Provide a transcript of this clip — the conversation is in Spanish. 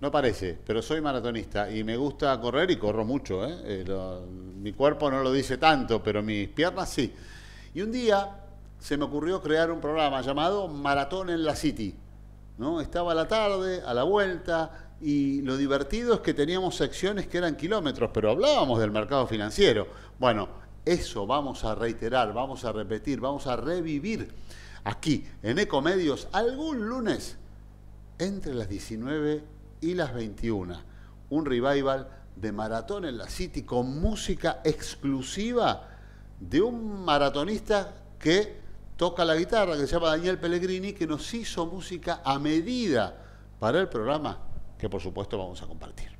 No parece, pero soy maratonista y me gusta correr y corro mucho. ¿eh? Eh, mi cuerpo no lo dice tanto, pero mis piernas sí. Y un día se me ocurrió crear un programa llamado Maratón en la City. ¿no? Estaba a la tarde, a la vuelta, y lo divertido es que teníamos secciones que eran kilómetros, pero hablábamos del mercado financiero. Bueno, eso vamos a reiterar, vamos a repetir, vamos a revivir aquí en Ecomedios algún lunes entre las 19 y las 21. Un revival de maratón en la City con música exclusiva de un maratonista que toca la guitarra, que se llama Daniel Pellegrini, que nos hizo música a medida para el programa, que por supuesto vamos a compartir.